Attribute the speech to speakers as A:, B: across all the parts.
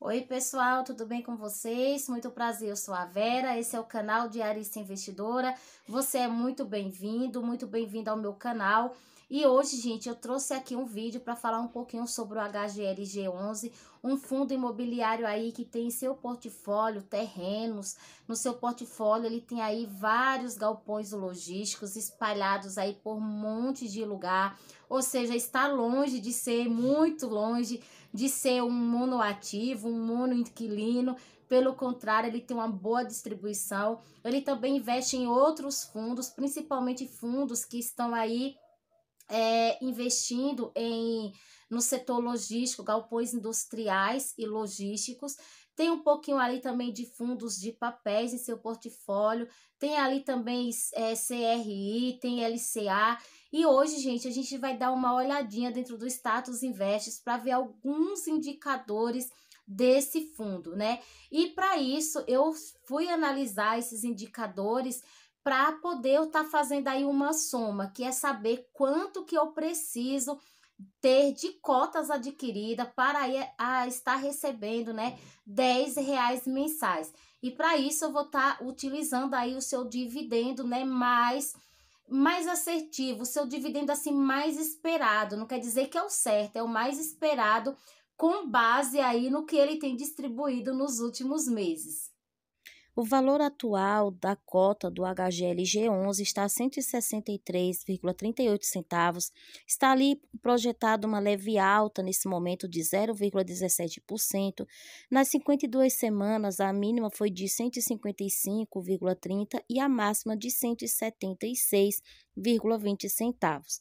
A: Oi, pessoal, tudo bem com vocês? Muito prazer, eu sou a Vera, esse é o canal Arista Investidora. Você é muito bem-vindo, muito bem-vindo ao meu canal. E hoje, gente, eu trouxe aqui um vídeo para falar um pouquinho sobre o HGLG11, um fundo imobiliário aí que tem em seu portfólio terrenos, no seu portfólio ele tem aí vários galpões logísticos espalhados aí por um monte de lugar, ou seja, está longe de ser, muito longe de ser um monoativo, um monoinquilino. Pelo contrário, ele tem uma boa distribuição. Ele também investe em outros fundos, principalmente fundos que estão aí é, investindo em no setor logístico, galpões industriais e logísticos tem um pouquinho ali também de fundos de papéis em seu portfólio, tem ali também é, CRI, tem LCA. E hoje, gente, a gente vai dar uma olhadinha dentro do status investes para ver alguns indicadores desse fundo, né? E para isso eu fui analisar esses indicadores para poder eu estar tá fazendo aí uma soma, que é saber quanto que eu preciso ter de cotas adquirida para estar recebendo, né, 10 reais mensais. E para isso eu vou estar tá utilizando aí o seu dividendo, né, mais mais assertivo, o seu dividendo assim mais esperado, não quer dizer que é o certo, é o mais esperado com base aí no que ele tem distribuído nos últimos meses. O valor atual da cota do HGLG11 está a 163,38 centavos. Está ali projetada uma leve alta nesse momento de 0,17%. Nas 52 semanas, a mínima foi de 155,30 e a máxima de 176,20 centavos.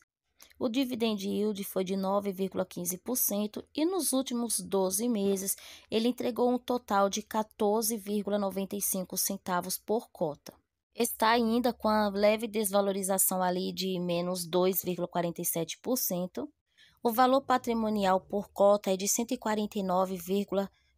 A: O dividend yield foi de 9,15% e nos últimos 12 meses ele entregou um total de 14,95 centavos por cota está ainda com a leve desvalorização ali de menos 2,47%. O valor patrimonial por cota é de 149,00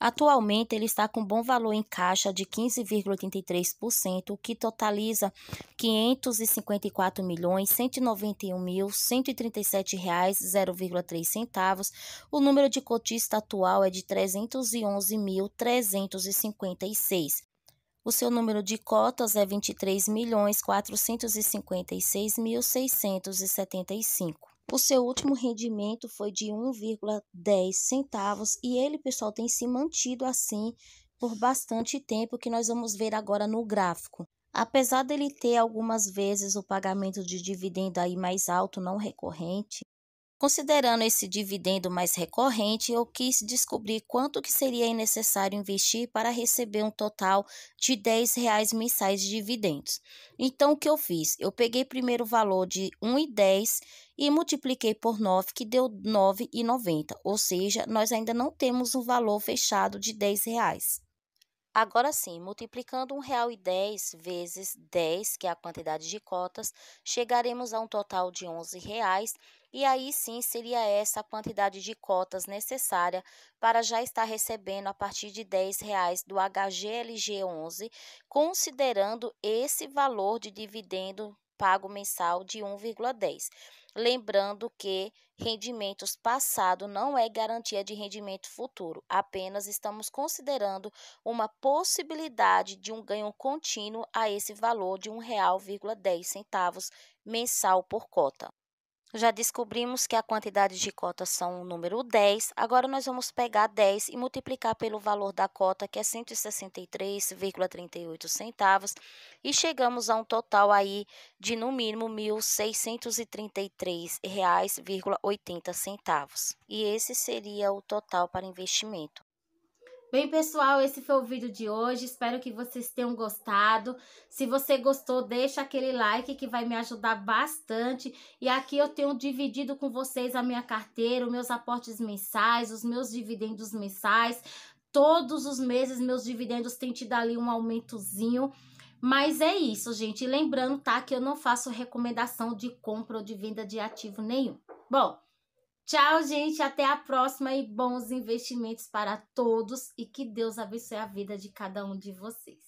A: Atualmente, ele está com bom valor em caixa de 15,83%, o que totaliza R$ 554.191.137,03 centavos. O número de cotista atual é de 311.356. O seu número de cotas é 23.456.675. O seu último rendimento foi de 1,10 centavos e ele, pessoal, tem se mantido assim por bastante tempo, que nós vamos ver agora no gráfico. Apesar dele ter algumas vezes o pagamento de dividendo aí mais alto não recorrente, Considerando esse dividendo mais recorrente, eu quis descobrir quanto que seria necessário investir para receber um total de R$ mensais de dividendos. Então, o que eu fiz? Eu peguei primeiro o valor de R$1,10 e multipliquei por 9, que deu R$ 9,90, ou seja, nós ainda não temos um valor fechado de R$ Agora sim, multiplicando R$ 1,10 vezes 10, que é a quantidade de cotas, chegaremos a um total de R$ reais e aí sim seria essa a quantidade de cotas necessária para já estar recebendo a partir de R$ 10,00 do HGLG11, considerando esse valor de dividendo pago mensal de 1,10. Lembrando que rendimentos passado não é garantia de rendimento futuro, apenas estamos considerando uma possibilidade de um ganho contínuo a esse valor de R$ 1,10 mensal por cota. Já descobrimos que a quantidade de cotas são o número 10. Agora, nós vamos pegar 10 e multiplicar pelo valor da cota, que é 163,38 centavos. E chegamos a um total aí de, no mínimo, R$ 1.633,80 centavos. E esse seria o total para investimento. Bem, pessoal, esse foi o vídeo de hoje. Espero que vocês tenham gostado. Se você gostou, deixa aquele like que vai me ajudar bastante. E aqui eu tenho dividido com vocês a minha carteira, os meus aportes mensais, os meus dividendos mensais. Todos os meses meus dividendos têm tido ali um aumentozinho. Mas é isso, gente. lembrando, tá, que eu não faço recomendação de compra ou de venda de ativo nenhum. Bom, Tchau, gente. Até a próxima e bons investimentos para todos. E que Deus abençoe a vida de cada um de vocês.